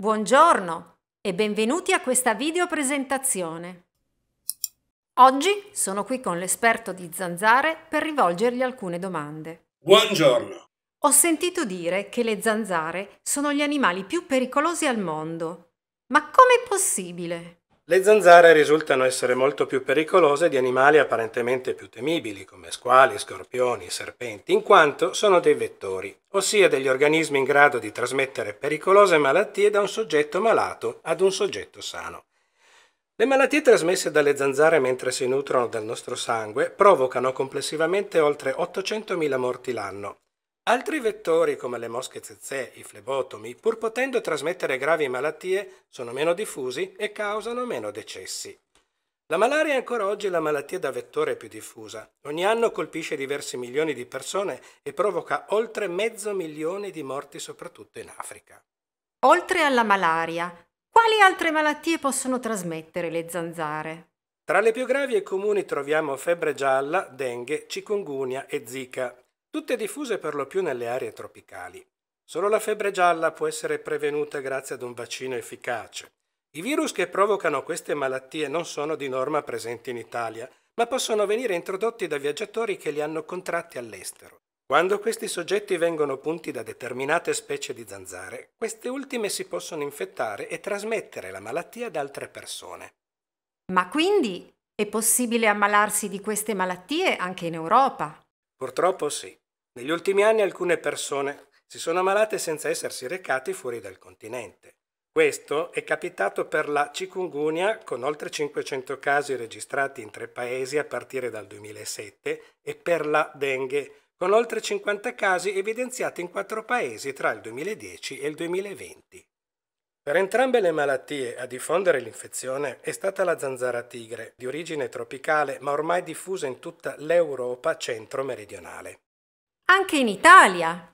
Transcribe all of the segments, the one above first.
Buongiorno e benvenuti a questa video presentazione. Oggi sono qui con l'esperto di zanzare per rivolgergli alcune domande. Buongiorno. Ho sentito dire che le zanzare sono gli animali più pericolosi al mondo. Ma com'è possibile? Le zanzare risultano essere molto più pericolose di animali apparentemente più temibili come squali, scorpioni, serpenti, in quanto sono dei vettori, ossia degli organismi in grado di trasmettere pericolose malattie da un soggetto malato ad un soggetto sano. Le malattie trasmesse dalle zanzare mentre si nutrono del nostro sangue provocano complessivamente oltre 800.000 morti l'anno, Altri vettori come le mosche zezze, i flebotomi, pur potendo trasmettere gravi malattie, sono meno diffusi e causano meno decessi. La malaria è ancora oggi la malattia da vettore più diffusa. Ogni anno colpisce diversi milioni di persone e provoca oltre mezzo milione di morti soprattutto in Africa. Oltre alla malaria, quali altre malattie possono trasmettere le zanzare? Tra le più gravi e comuni troviamo febbre gialla, dengue, cikungunya e zika tutte diffuse per lo più nelle aree tropicali. Solo la febbre gialla può essere prevenuta grazie ad un vaccino efficace. I virus che provocano queste malattie non sono di norma presenti in Italia, ma possono venire introdotti da viaggiatori che li hanno contratti all'estero. Quando questi soggetti vengono punti da determinate specie di zanzare, queste ultime si possono infettare e trasmettere la malattia ad altre persone. Ma quindi è possibile ammalarsi di queste malattie anche in Europa? Purtroppo sì. Negli ultimi anni alcune persone si sono ammalate senza essersi recati fuori dal continente. Questo è capitato per la chikungunya con oltre 500 casi registrati in tre paesi a partire dal 2007 e per la dengue con oltre 50 casi evidenziati in quattro paesi tra il 2010 e il 2020. Per entrambe le malattie a diffondere l'infezione è stata la zanzara tigre, di origine tropicale ma ormai diffusa in tutta l'Europa centro-meridionale. Anche in Italia?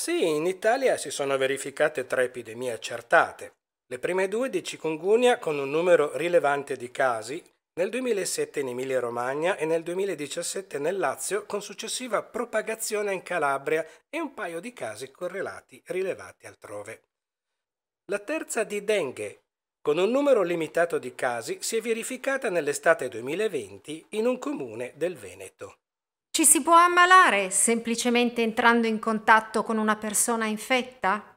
Sì, in Italia si sono verificate tre epidemie accertate. Le prime due di cikungunya con un numero rilevante di casi nel 2007 in Emilia-Romagna e nel 2017 nel Lazio con successiva propagazione in Calabria e un paio di casi correlati rilevati altrove. La terza di dengue, con un numero limitato di casi, si è verificata nell'estate 2020 in un comune del Veneto. Ci si può ammalare semplicemente entrando in contatto con una persona infetta?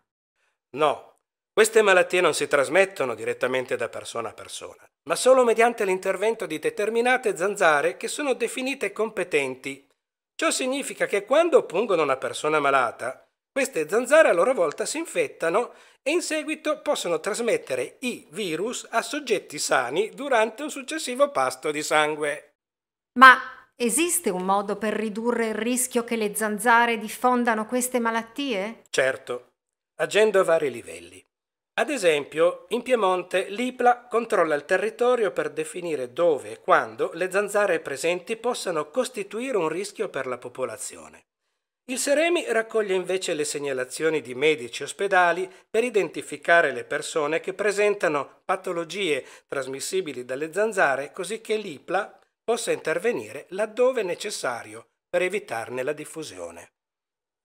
No, queste malattie non si trasmettono direttamente da persona a persona, ma solo mediante l'intervento di determinate zanzare che sono definite competenti. Ciò significa che quando pungono una persona malata, queste zanzare a loro volta si infettano e in seguito possono trasmettere i virus a soggetti sani durante un successivo pasto di sangue. Ma esiste un modo per ridurre il rischio che le zanzare diffondano queste malattie? Certo, agendo a vari livelli. Ad esempio, in Piemonte l'IPLA controlla il territorio per definire dove e quando le zanzare presenti possano costituire un rischio per la popolazione. Il Seremi raccoglie invece le segnalazioni di medici ospedali per identificare le persone che presentano patologie trasmissibili dalle zanzare così che l'IPLA possa intervenire laddove necessario per evitarne la diffusione.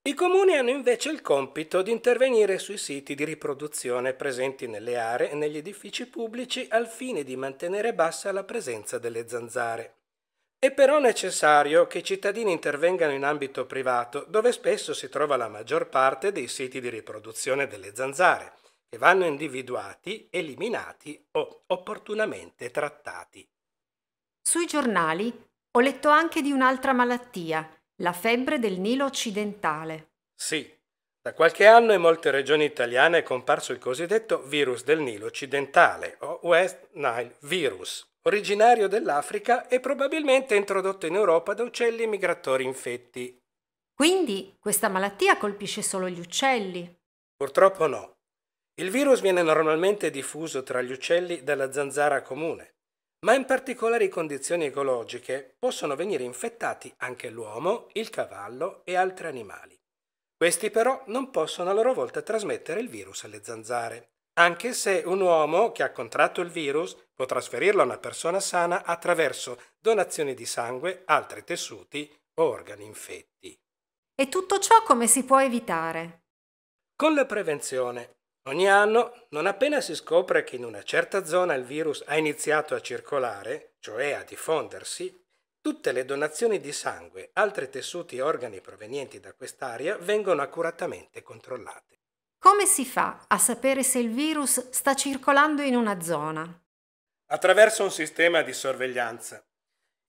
I comuni hanno invece il compito di intervenire sui siti di riproduzione presenti nelle aree e negli edifici pubblici al fine di mantenere bassa la presenza delle zanzare. È però necessario che i cittadini intervengano in ambito privato, dove spesso si trova la maggior parte dei siti di riproduzione delle zanzare, che vanno individuati, eliminati o opportunamente trattati. Sui giornali ho letto anche di un'altra malattia, la febbre del Nilo occidentale. Sì, da qualche anno in molte regioni italiane è comparso il cosiddetto virus del Nilo occidentale o West Nile virus originario dell'Africa e probabilmente introdotto in Europa da uccelli migratori infetti. Quindi questa malattia colpisce solo gli uccelli? Purtroppo no. Il virus viene normalmente diffuso tra gli uccelli dalla zanzara comune, ma in particolari condizioni ecologiche possono venire infettati anche l'uomo, il cavallo e altri animali. Questi però non possono a loro volta trasmettere il virus alle zanzare anche se un uomo che ha contratto il virus può trasferirlo a una persona sana attraverso donazioni di sangue, altri tessuti o organi infetti. E tutto ciò come si può evitare? Con la prevenzione. Ogni anno, non appena si scopre che in una certa zona il virus ha iniziato a circolare, cioè a diffondersi, tutte le donazioni di sangue, altri tessuti e organi provenienti da quest'area vengono accuratamente controllate. Come si fa a sapere se il virus sta circolando in una zona? Attraverso un sistema di sorveglianza.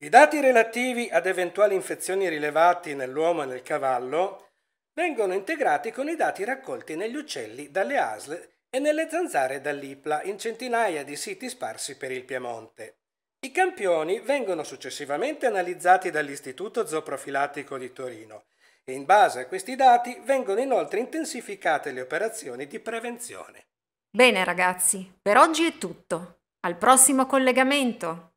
I dati relativi ad eventuali infezioni rilevati nell'uomo e nel cavallo vengono integrati con i dati raccolti negli uccelli dalle ASL e nelle zanzare dall'IPLA in centinaia di siti sparsi per il Piemonte. I campioni vengono successivamente analizzati dall'Istituto Zooprofilattico di Torino e in base a questi dati vengono inoltre intensificate le operazioni di prevenzione. Bene ragazzi, per oggi è tutto. Al prossimo collegamento!